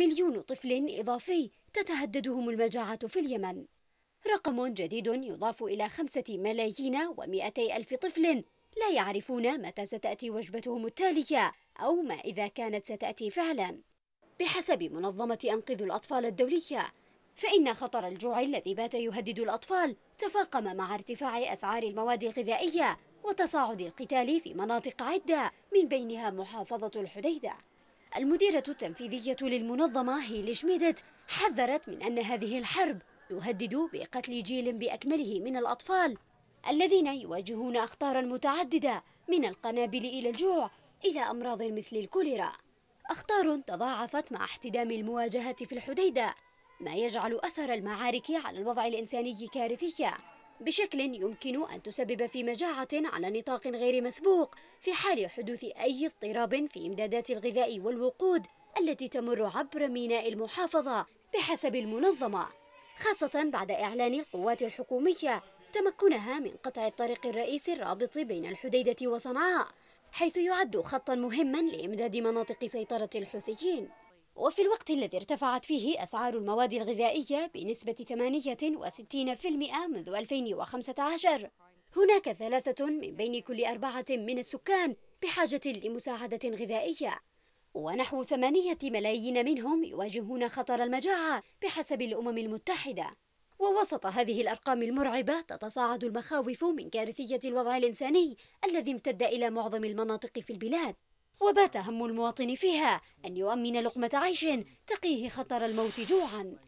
مليون طفل إضافي تتهددهم المجاعة في اليمن رقم جديد يضاف إلى خمسة ملايين ومئتي ألف طفل لا يعرفون متى ستأتي وجبتهم التالية أو ما إذا كانت ستأتي فعلا بحسب منظمة أنقذ الأطفال الدولية فإن خطر الجوع الذي بات يهدد الأطفال تفاقم مع ارتفاع أسعار المواد الغذائية وتصاعد القتال في مناطق عدة من بينها محافظة الحديدة المديرة التنفيذية للمنظمة هيلي شميدت حذرت من أن هذه الحرب تهدد بقتل جيل بأكمله من الأطفال الذين يواجهون أخطارا متعددة من القنابل إلى الجوع إلى أمراض مثل الكوليرا أخطار تضاعفت مع احتدام المواجهة في الحديدة ما يجعل أثر المعارك على الوضع الإنساني كارثيا بشكل يمكن أن تسبب في مجاعة على نطاق غير مسبوق في حال حدوث أي اضطراب في إمدادات الغذاء والوقود التي تمر عبر ميناء المحافظة بحسب المنظمة خاصة بعد إعلان القوات الحكومية تمكنها من قطع الطريق الرئيسي الرابط بين الحديدة وصنعاء حيث يعد خطا مهما لإمداد مناطق سيطرة الحوثيين وفي الوقت الذي ارتفعت فيه أسعار المواد الغذائية بنسبة 68% منذ 2015 هناك ثلاثة من بين كل أربعة من السكان بحاجة لمساعدة غذائية ونحو ثمانية ملايين منهم يواجهون خطر المجاعة بحسب الأمم المتحدة ووسط هذه الأرقام المرعبة تتصاعد المخاوف من كارثية الوضع الإنساني الذي امتد إلى معظم المناطق في البلاد وبات هم المواطن فيها أن يؤمن لقمة عيش تقيه خطر الموت جوعاً